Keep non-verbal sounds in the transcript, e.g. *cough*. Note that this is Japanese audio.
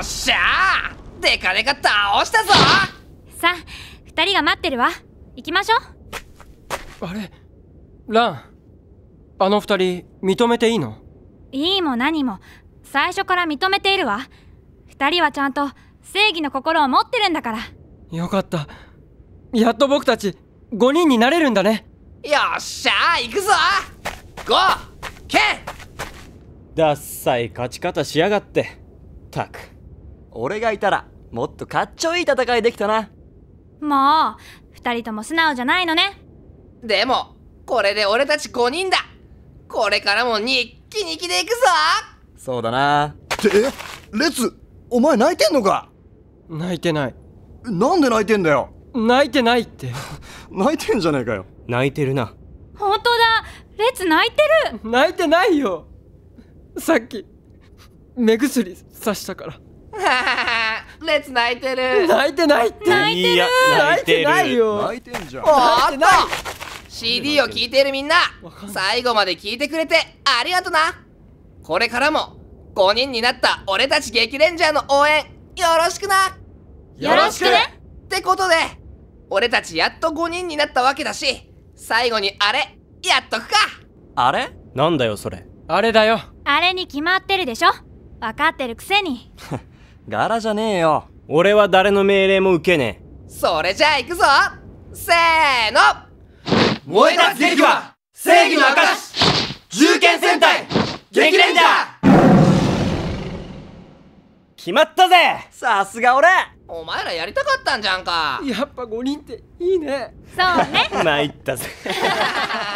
っしゃーデカデカ倒したぞさあ2人が待ってるわ行きましょうあれランあの2人認めていいのいいも何も最初から認めているわ2人はちゃんと正義の心を持ってるんだからよかったやっと僕たち5人になれるんだねよっしゃ行くぞゴー5剣ダッサい勝ち方しやがってたく俺がいたらもっとかっちょいい戦いできたなもう2人とも素直じゃないのねでもこれで俺たち5人だこれからも日記に記でいくぞそうだなってレツお前泣いてんのか泣いてないなんで泣いてんだよ泣いてないって *laughs* 泣いてんじゃねえかよ泣いてるな本当だレツ泣いてる泣いてないよさっき目薬さしたからやつ泣いてる泣いてないって泣いてる泣いてないよ泣いてんじゃんあいない CD を聴いているみんな最後まで聞いてくれてありがとなこれからも5人になった俺たち激レンジャーの応援よろしくなよろしくねってことで俺たちやっと5人になったわけだし最後にあれやっとくかあれなんだよそれあれだよあれに決まってるでしょ分かってるくせに *laughs* 柄じゃねえよ。俺は誰の命令も受けねえ。それじゃあ行くぞせーの燃え立つ劇は正義の証銃剣戦隊激レンジャー決まったぜさすが俺お前らやりたかったんじゃんかやっぱ5人っていいねそうね *laughs* 参ったぜ *laughs*